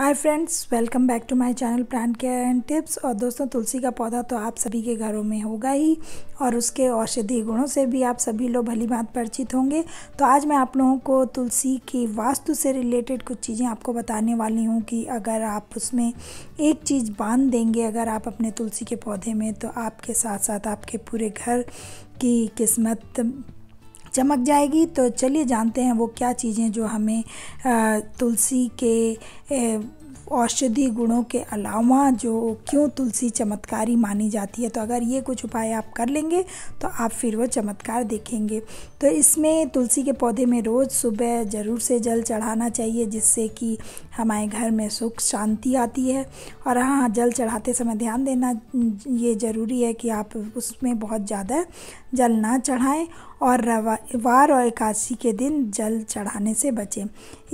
hi friends welcome back to my channel plant care and tips और दोस्तों तुलसी का पौधा तो आप सभी के घरों में होगा ही और उसके औषधीय गुणों से भी आप सभी लोग भली बात परिचित होंगे तो आज मैं आप लोगों को तुलसी की वास्तु से रिलेटेड कुछ चीज़ें आपको बताने वाली हूँ कि अगर आप उसमें एक चीज़ बांध देंगे अगर आप अपने तुलसी के पौधे में तो आपके साथ साथ आपके पूरे घर की किस्मत चमक जाएगी तो चलिए जानते हैं वो क्या चीज़ें जो हमें तुलसी के औषधि गुणों के अलावा जो क्यों तुलसी चमत्कारी मानी जाती है तो अगर ये कुछ उपाय आप कर लेंगे तो आप फिर वो चमत्कार देखेंगे तो इसमें तुलसी के पौधे में रोज़ सुबह ज़रूर से जल चढ़ाना चाहिए जिससे कि हमारे घर में सुख शांति आती है और हाँ जल चढ़ाते समय ध्यान देना ये ज़रूरी है कि आप उसमें बहुत ज़्यादा जल ना चढ़ाएं और रविवार और एकादशी के दिन जल चढ़ाने से बचें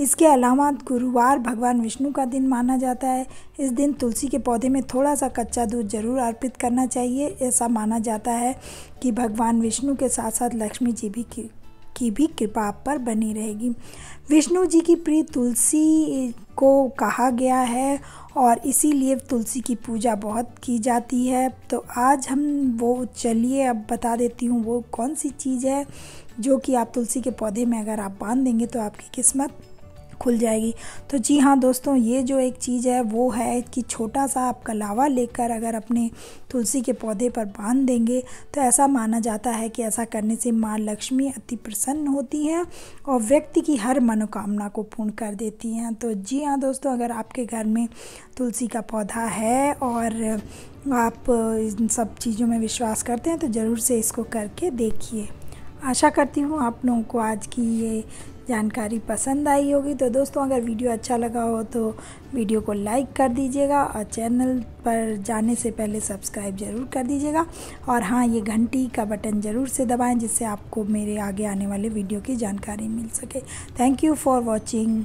इसके अलावा गुरुवार भगवान विष्णु का दिन मान माना जाता है इस दिन तुलसी के पौधे में थोड़ा सा कच्चा दूध जरूर अर्पित करना चाहिए ऐसा माना जाता है कि भगवान विष्णु के साथ साथ लक्ष्मी जी भी की की भी कृपा आप पर बनी रहेगी विष्णु जी की प्रिय तुलसी को कहा गया है और इसीलिए तुलसी की पूजा बहुत की जाती है तो आज हम वो चलिए अब बता देती हूँ वो कौन सी चीज़ है जो कि आप तुलसी के पौधे में अगर आप बांध देंगे तो आपकी किस्मत खुल जाएगी तो जी हाँ दोस्तों ये जो एक चीज़ है वो है कि छोटा सा आप कलावा लेकर अगर अपने तुलसी के पौधे पर बांध देंगे तो ऐसा माना जाता है कि ऐसा करने से माँ लक्ष्मी अति प्रसन्न होती हैं और व्यक्ति की हर मनोकामना को पूर्ण कर देती हैं तो जी हाँ दोस्तों अगर आपके घर में तुलसी का पौधा है और आप इन सब चीज़ों में विश्वास करते हैं तो ज़रूर से इसको करके देखिए आशा करती हूँ आप लोगों को आज की ये जानकारी पसंद आई होगी तो दोस्तों अगर वीडियो अच्छा लगा हो तो वीडियो को लाइक कर दीजिएगा और चैनल पर जाने से पहले सब्सक्राइब ज़रूर कर दीजिएगा और हाँ ये घंटी का बटन ज़रूर से दबाएं जिससे आपको मेरे आगे आने वाले वीडियो की जानकारी मिल सके थैंक यू फॉर वॉचिंग